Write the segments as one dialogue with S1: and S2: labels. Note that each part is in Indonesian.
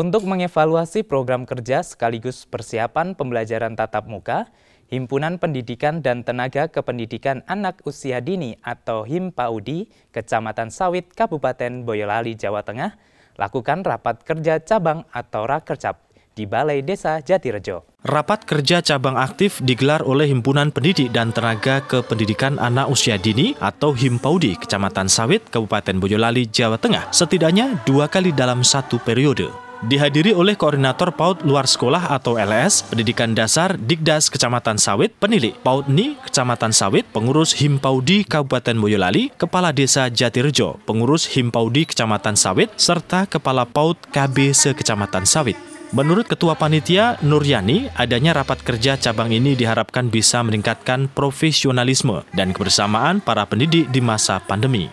S1: Untuk mengevaluasi program kerja sekaligus persiapan pembelajaran tatap muka, Himpunan Pendidikan dan Tenaga Kependidikan Anak Usia Dini atau HIMPAUDI, Kecamatan Sawit, Kabupaten Boyolali, Jawa Tengah, lakukan rapat kerja cabang atau rakercap di Balai Desa Jatirejo.
S2: Rapat kerja cabang aktif digelar oleh Himpunan Pendidik dan Tenaga Kependidikan Anak Usia Dini atau HIMPAUDI, Kecamatan Sawit, Kabupaten Boyolali, Jawa Tengah, setidaknya dua kali dalam satu periode. Dihadiri oleh Koordinator PAUD Luar Sekolah atau LS, Pendidikan Dasar Dikdas Kecamatan Sawit, Penilik, Paud Ni Kecamatan Sawit, Pengurus Himpaudi Kabupaten Boyolali, Kepala Desa Jatirejo, Pengurus Himpaudi Kecamatan Sawit, serta Kepala PAUD KB Sekecamatan Sawit. Menurut Ketua Panitia Nuryani, adanya rapat kerja cabang ini diharapkan bisa meningkatkan profesionalisme dan kebersamaan para pendidik di masa pandemi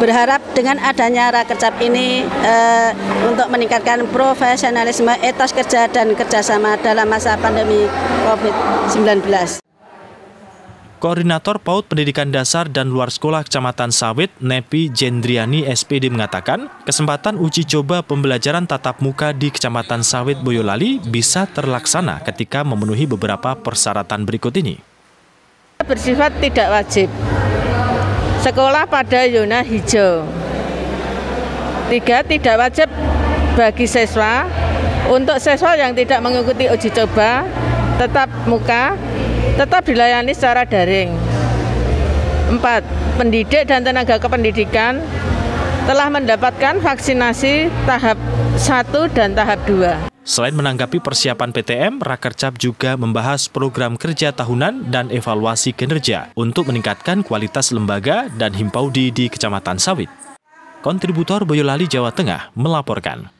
S3: berharap dengan adanya Rakercap ini eh, untuk meningkatkan profesionalisme, etos kerja, dan kerjasama dalam masa pandemi COVID-19.
S2: Koordinator PAUD Pendidikan Dasar dan Luar Sekolah Kecamatan Sawit, Nepi Jendriani SPD mengatakan, kesempatan uji coba pembelajaran tatap muka di Kecamatan Sawit Boyolali bisa terlaksana ketika memenuhi beberapa persyaratan berikut ini.
S3: Bersifat tidak wajib, Sekolah pada zona hijau. Tiga, tidak wajib bagi siswa untuk siswa yang tidak mengikuti uji coba tetap muka tetap dilayani secara daring. Empat, pendidik dan tenaga kependidikan telah mendapatkan vaksinasi tahap 1 dan tahap 2.
S2: Selain menanggapi persiapan PTM, cap juga membahas program kerja tahunan dan evaluasi kinerja untuk meningkatkan kualitas lembaga dan himpaudi di Kecamatan Sawit. Kontributor Boyolali Jawa Tengah melaporkan.